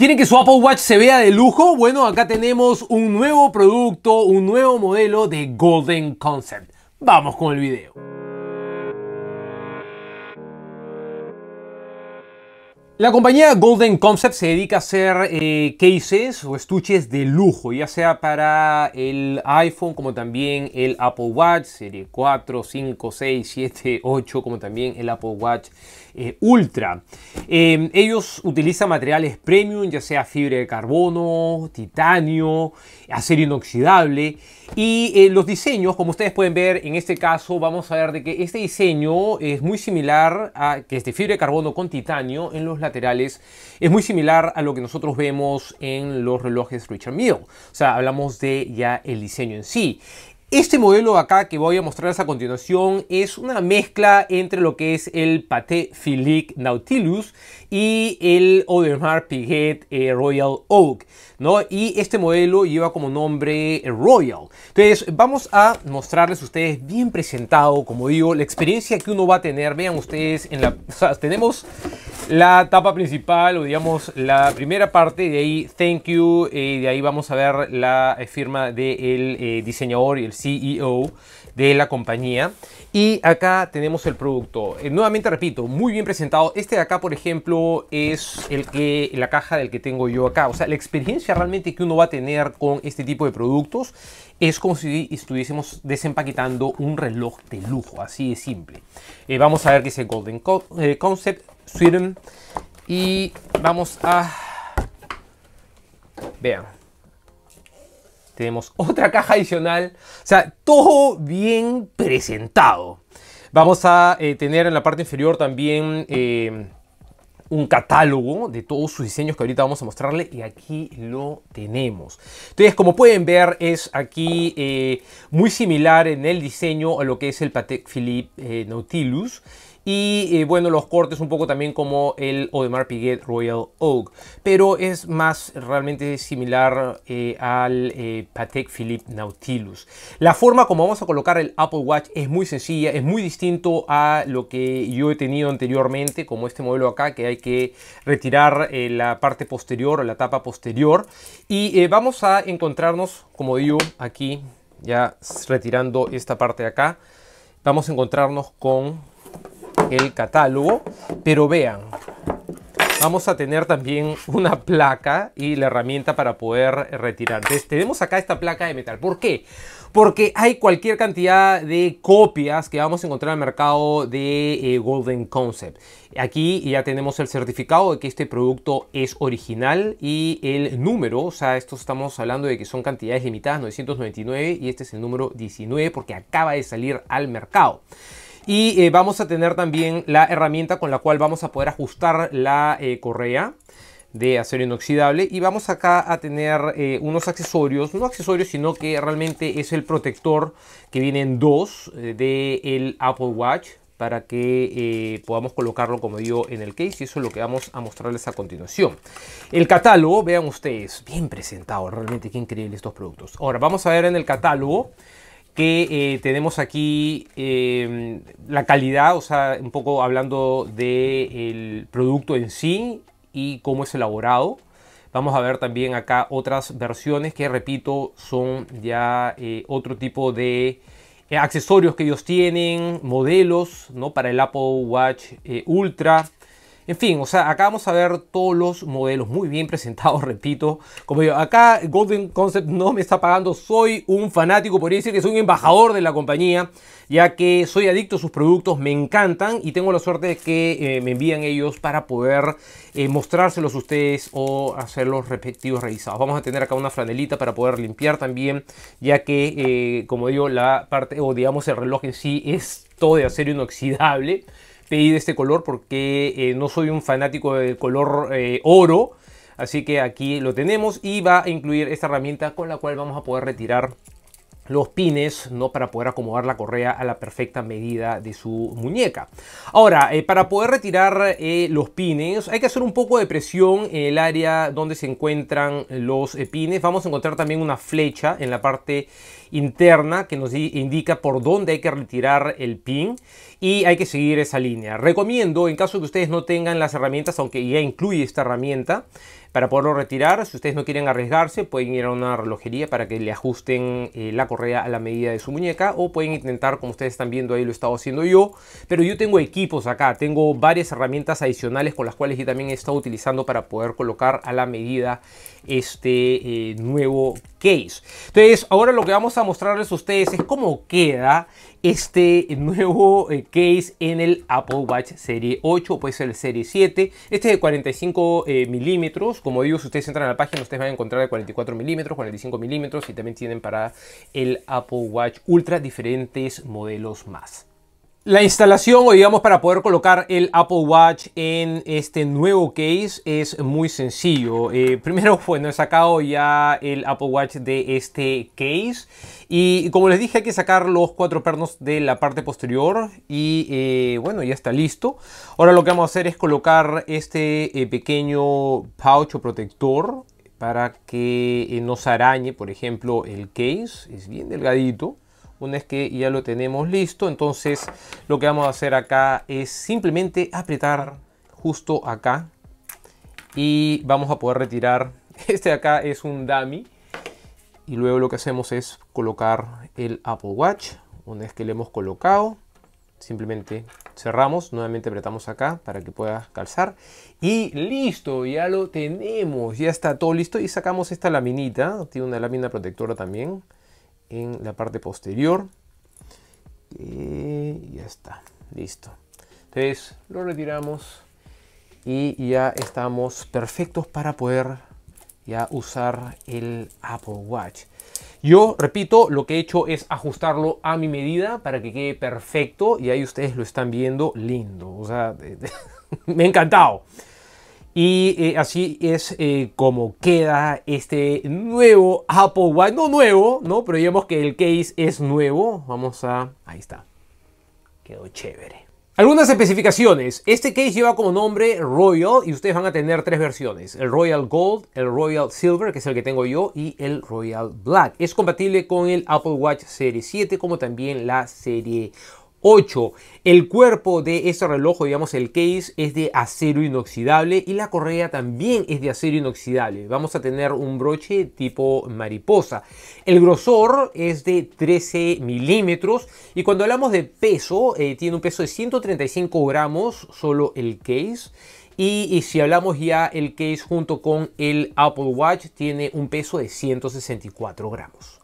¿Quieren que su Apple Watch se vea de lujo? Bueno, acá tenemos un nuevo producto, un nuevo modelo de Golden Concept. Vamos con el video. La compañía Golden Concept se dedica a hacer eh, cases o estuches de lujo, ya sea para el iPhone como también el Apple Watch Serie 4, 5, 6, 7, 8, como también el Apple Watch eh, Ultra. Em, ellos utilizan materiales premium, ya sea fibra de carbono, titanio, acero inoxidable y eh, los diseños, como ustedes pueden ver, en este caso vamos a ver de que este diseño es muy similar, a, que es de fibra de carbono con titanio en los laterales, es muy similar a lo que nosotros vemos en los relojes Richard Mille. O sea, hablamos de ya el diseño en sí. Este modelo acá que voy a mostrarles a continuación es una mezcla entre lo que es el Pate Philippe Nautilus y el Audemars Piguet eh, Royal Oak, ¿no? Y este modelo lleva como nombre eh, Royal. Entonces vamos a mostrarles a ustedes bien presentado, como digo, la experiencia que uno va a tener. Vean ustedes, en la, tenemos la tapa principal o digamos la primera parte, de ahí thank you, eh, y de ahí vamos a ver la firma del diseñador y el CEO de la compañía. Y acá tenemos el producto. Eh, nuevamente repito, muy bien presentado. Este de acá, por ejemplo, es el que, la caja del que tengo yo acá. O sea, la experiencia realmente que uno va a tener con este tipo de productos es como si estuviésemos desempaquetando un reloj de lujo, así de simple. Eh, vamos a ver qué es el Golden eh, Concept Sweden y vamos a... Vean tenemos otra caja adicional. O sea, todo bien presentado. Vamos a eh, tener en la parte inferior también eh, un catálogo de todos sus diseños que ahorita vamos a mostrarle y aquí lo tenemos. Entonces, como pueden ver, es aquí eh, muy similar en el diseño a lo que es el Patek Philippe Nautilus. Y eh, bueno, los cortes un poco también como el Audemars Piguet Royal Oak. Pero es más realmente similar eh, al eh, Patek Philippe Nautilus. La forma como vamos a colocar el Apple Watch es muy sencilla, es muy distinto a lo que yo he tenido anteriormente, como este modelo acá, que hay que retirar la parte posterior la tapa posterior. Y vamos a encontrarnos, como digo, aquí, ya retirando esta parte de acá, vamos a encontrarnos con el catálogo. Pero vean, vamos a tener también una placa y la herramienta para poder retirar. tenemos acá esta placa de metal. ¿Por qué? Porque hay cualquier cantidad de copias que vamos a encontrar en el mercado de eh, Golden Concept. Aquí ya tenemos el certificado de que este producto es original y el número, o sea, esto estamos hablando de que son cantidades limitadas, 999, y este es el número 19 porque acaba de salir al mercado. Y eh, vamos a tener también la herramienta con la cual vamos a poder ajustar la eh, correa de acero inoxidable y vamos acá a tener eh, unos accesorios no accesorios sino que realmente es el protector que vienen dos de del Apple Watch para que podamos colocarlo como digo en el case y eso es lo que vamos a mostrarles a continuación el catálogo vean ustedes bien presentado realmente qué increíbles estos productos ahora vamos a ver en el catálogo que eh, tenemos aquí em, la calidad, o sea, un poco hablando del producto en sí y cómo es elaborado. Vamos a ver también acá otras versiones que, repito, son ya eh, otro tipo de eh, accesorios que ellos tienen, modelos, ¿no? Para el Apple Watch Ultra. En fin, o sea, acá vamos a ver todos los modelos muy bien presentados, repito. Como digo, acá Golden Concept no me está pagando, soy un fanático, podría decir que soy un embajador de la compañía, ya que soy adicto a sus productos, me encantan y tengo la suerte de que eh, me envían ellos para poder eh, mostrárselos a ustedes o hacer los respectivos revisados. Vamos a tener acá una flanelita para poder limpiar también, ya que, eh, como digo, la parte, o digamos el reloj en sí es todo de acero inoxidable pedí de este color porque eh, no soy un fanático del color eh, oro. Así que aquí lo tenemos y va a incluir esta herramienta con la cual vamos a poder retirar los pines ¿no? para poder acomodar la correa a la perfecta medida de su muñeca. Ahora, eh, para poder retirar eh, los pines hay que hacer un poco de presión en el área donde se encuentran los eh, pines. Vamos a encontrar también una flecha en la parte interna que nos indica por dónde hay que retirar el pin y hay que seguir esa línea. Recomiendo, en caso de que ustedes no tengan las herramientas, aunque ya incluye esta herramienta, para poderlo retirar. Si ustedes no quieren arriesgarse, pueden ir a una relojería para que le ajusten eh, la correa a la medida de su muñeca o pueden intentar, como ustedes están viendo ahí, lo he estado haciendo yo. Pero yo tengo equipos acá, tengo varias herramientas adicionales con las cuales yo también he estado utilizando para poder colocar a la medida este eh, nuevo case. Entonces, ahora lo que vamos a mostrarles a ustedes es cómo queda este nuevo eh, case en el Apple Watch Serie 8, puede ser el Serie 7. Este es de 45 eh, milímetros. Como digo, si ustedes entran a la página, ustedes van a encontrar de 44 milímetros, 45 milímetros y también tienen para el Apple Watch Ultra diferentes modelos más. La instalación o digamos para poder colocar el Apple Watch en este nuevo case es muy sencillo. Eh, primero, bueno, he sacado ya el Apple Watch de este case y como les dije hay que sacar los cuatro pernos de la parte posterior y eh, bueno, ya está listo. Ahora lo que vamos a hacer es colocar este eh, pequeño pouch o protector para que nos arañe, por ejemplo, el case. Es bien delgadito. Una vez que ya lo tenemos listo, entonces lo que vamos a hacer acá es simplemente apretar justo acá y vamos a poder retirar. Este acá es un dummy y luego lo que hacemos es colocar el Apple Watch. Una vez que le hemos colocado, simplemente cerramos, nuevamente apretamos acá para que pueda calzar y listo, ya lo tenemos, ya está todo listo y sacamos esta laminita, tiene una lámina protectora también en la parte posterior. Eh, y ya está, listo. Entonces lo retiramos y ya estamos perfectos para poder ya usar el Apple Watch. Yo, repito, lo que he hecho es ajustarlo a mi medida para que quede perfecto y ahí ustedes lo están viendo lindo. O sea, me ha encantado. Y eh, así es eh, como queda este nuevo Apple Watch. No nuevo, ¿no? Pero digamos que el case es nuevo. Vamos a... Ahí está. Quedó chévere. Algunas especificaciones. Este case lleva como nombre Royal y ustedes van a tener tres versiones. El Royal Gold, el Royal Silver, que es el que tengo yo, y el Royal Black. Es compatible con el Apple Watch Serie 7 como también la Serie 8. 8. El cuerpo de este reloj, digamos el case, es de acero inoxidable y la correa también es de acero inoxidable. Vamos a tener un broche tipo mariposa. El grosor es de 13 milímetros y cuando hablamos de peso, eh, tiene un peso de 135 gramos solo el case. Y, y, si hablamos ya el case junto con el Apple Watch, tiene un peso de 164 gramos.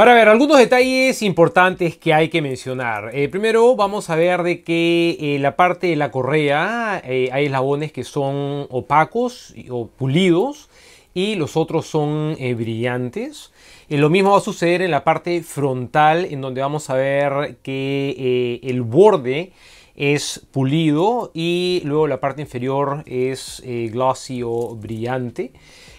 Para ver algunos detalles importantes que hay que mencionar. Eh, primero vamos a ver de que en eh, la parte de la correa eh, hay eslabones que son opacos o pulidos y los otros son brillantes. lo mismo va a suceder en la parte frontal en donde vamos a ver que el borde es pulido y luego la parte inferior es eh, glossy o brillante.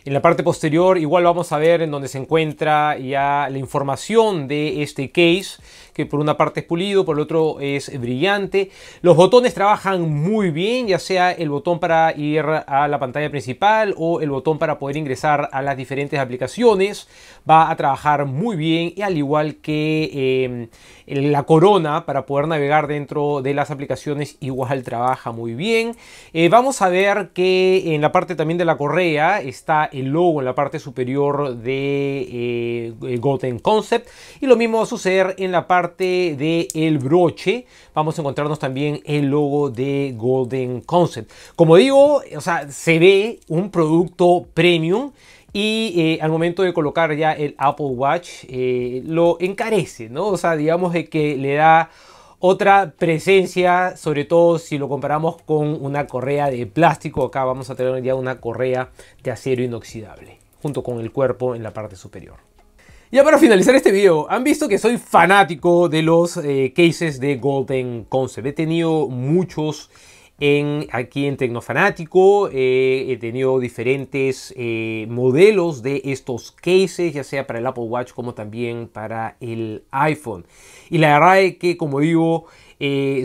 En la parte posterior igual vamos a ver en donde se encuentra ya la información de este case que por una parte es pulido, por el otro es brillante. Los botones trabajan muy bien, ya sea el botón para ir a la pantalla principal o el botón para poder ingresar a las diferentes aplicaciones. Va a trabajar muy bien, y al igual que eh, la corona para poder navegar dentro de las aplicaciones, igual trabaja muy bien. Eh, vamos a ver que en la parte también de la correa está el logo en la parte superior de eh, Goten Concept y lo mismo va a suceder en la parte parte el broche vamos a encontrarnos también el logo de Golden Concept. Como digo, o sea, se ve un producto premium. Y eh, al momento de colocar ya el Apple Watch eh, lo encarece, ¿no? O sea, digamos de que le da otra presencia, sobre todo si lo comparamos con una correa de plástico. Acá vamos a tener ya una correa de acero inoxidable, junto con el cuerpo en la parte superior. Ya para finalizar este video, han visto que soy fanático de los eh, cases de Golden Concept. He tenido muchos aquí en Tecnofanático, eh, he tenido diferentes eh, modelos de estos cases, ya sea para el Apple Watch como también para el iPhone. Y la verdad es que, como digo,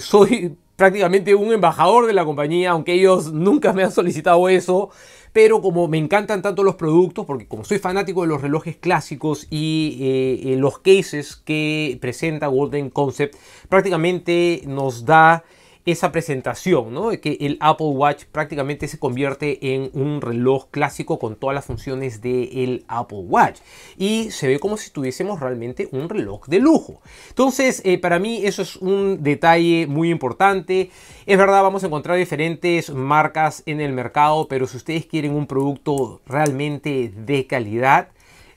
soy prácticamente un embajador de la compañía, aunque ellos nunca me han solicitado eso, pero como me encantan tanto los productos, porque como soy fanático de los relojes clásicos y eh, eh, los cases que presenta Golden Concept, prácticamente nos da esa presentación, ¿no? De que el Apple Watch prácticamente se convierte en un reloj clásico con todas las funciones del Apple Watch y se ve como si tuviésemos realmente un reloj de lujo. Entonces, eh, para mí eso es un detalle muy importante. Es verdad, vamos a encontrar diferentes marcas en el mercado, pero si ustedes quieren un producto realmente de calidad,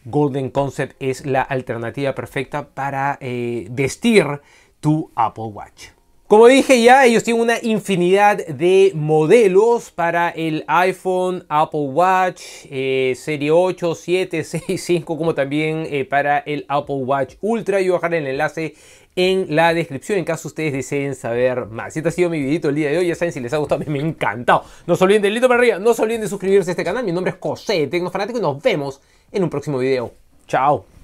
Golden Concept es la alternativa perfecta para eh, vestir tu Apple Watch. Como dije ya, ellos tienen una infinidad de modelos para el iPhone, Apple Watch, eh, Serie 8, 7, 6, 5, como también eh, para el Apple Watch Ultra. Yo dejar el enlace en la descripción en caso ustedes deseen saber más. Este ha sido mi videito el día de hoy. Ya saben, si les ha gustado, me ha encantado. No se olviden del para arriba, no se olviden de suscribirse a este canal. Mi nombre es José, Tecnofanático, y nos vemos en un próximo video. Chao.